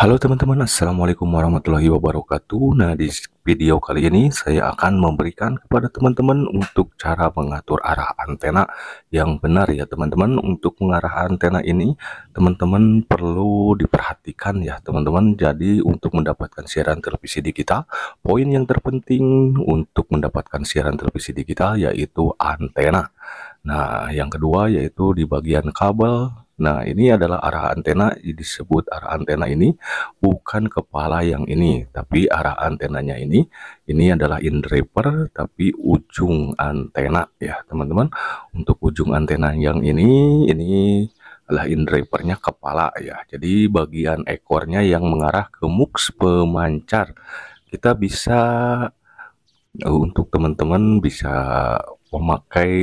Halo teman-teman, Assalamualaikum warahmatullahi wabarakatuh Nah di video kali ini saya akan memberikan kepada teman-teman untuk cara mengatur arah antena yang benar ya teman-teman Untuk mengarah antena ini teman-teman perlu diperhatikan ya teman-teman Jadi untuk mendapatkan siaran televisi digital, Poin yang terpenting untuk mendapatkan siaran televisi digital yaitu antena Nah yang kedua yaitu di bagian kabel Nah, ini adalah arah antena disebut arah antena ini bukan kepala yang ini, tapi arah antenanya ini ini adalah in draper tapi ujung antena ya, teman-teman. Untuk ujung antena yang ini ini adalah in drapernya kepala ya. Jadi bagian ekornya yang mengarah ke mux pemancar. Kita bisa untuk teman-teman bisa memakai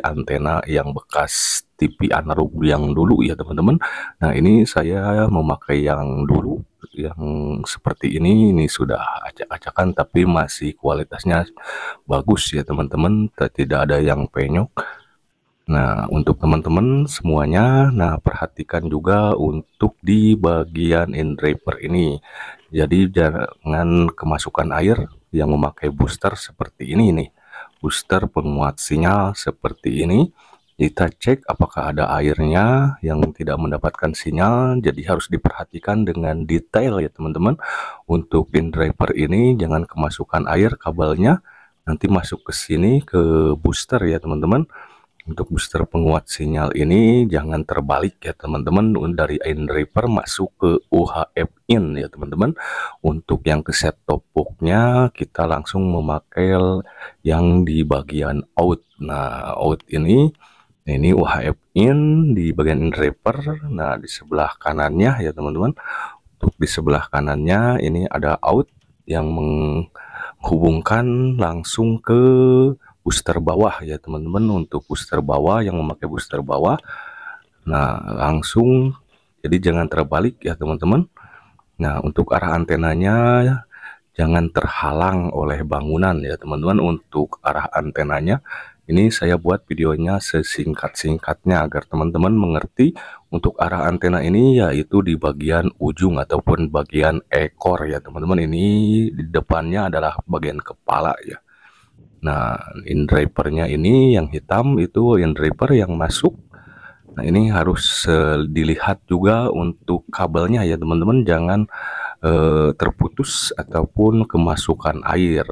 antena yang bekas TV analog yang dulu ya teman-teman nah ini saya memakai yang dulu yang seperti ini ini sudah acak-acakan tapi masih kualitasnya bagus ya teman-teman tidak ada yang penyok Nah, untuk teman-teman semuanya, nah perhatikan juga untuk di bagian in draper ini. Jadi jangan kemasukan air yang memakai booster seperti ini nih booster penguat sinyal seperti ini kita cek apakah ada airnya yang tidak mendapatkan sinyal jadi harus diperhatikan dengan detail ya teman-teman untuk pin driver ini jangan kemasukan air kabelnya nanti masuk ke sini ke booster ya teman-teman untuk booster penguat sinyal ini jangan terbalik ya teman-teman dari In Eindriver masuk ke UHF in ya teman-teman untuk yang ke set top kita langsung memakai yang di bagian out nah out ini ini UHF in di bagian Eindriver nah di sebelah kanannya ya teman-teman untuk di sebelah kanannya ini ada out yang menghubungkan langsung ke booster bawah ya teman-teman untuk booster bawah yang memakai booster bawah nah langsung jadi jangan terbalik ya teman-teman nah untuk arah antenanya jangan terhalang oleh bangunan ya teman-teman untuk arah antenanya ini saya buat videonya sesingkat-singkatnya agar teman-teman mengerti untuk arah antena ini yaitu di bagian ujung ataupun bagian ekor ya teman-teman ini di depannya adalah bagian kepala ya Nah, in drapernya ini yang hitam itu in draper yang masuk. Nah, ini harus uh, dilihat juga untuk kabelnya ya, teman-teman. Jangan uh, terputus ataupun kemasukan air.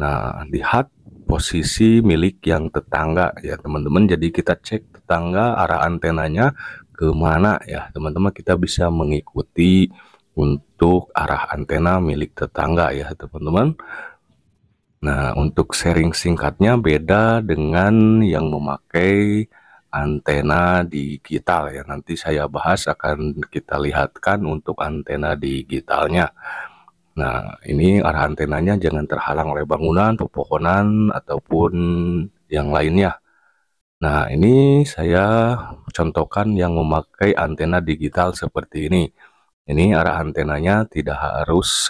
Nah, lihat posisi milik yang tetangga ya, teman-teman. Jadi kita cek tetangga arah antenanya kemana ya, teman-teman. Kita bisa mengikuti untuk arah antena milik tetangga ya, teman-teman Nah, untuk sharing singkatnya beda dengan yang memakai antena digital ya. Nanti saya bahas akan kita lihatkan untuk antena digitalnya. Nah, ini arah antenanya jangan terhalang oleh bangunan, pepohonan, ataupun yang lainnya. Nah, ini saya contohkan yang memakai antena digital seperti ini. Ini arah antenanya tidak harus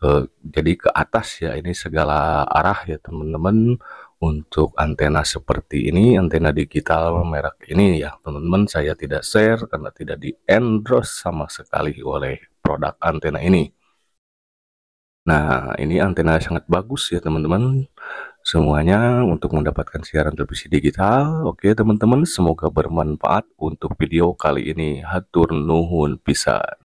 Eh, jadi ke atas ya ini segala arah ya teman-teman untuk antena seperti ini antena digital merek ini ya teman-teman saya tidak share karena tidak di endorse sama sekali oleh produk antena ini nah ini antena sangat bagus ya teman-teman semuanya untuk mendapatkan siaran televisi digital oke teman-teman semoga bermanfaat untuk video kali ini hatur nuhun pisan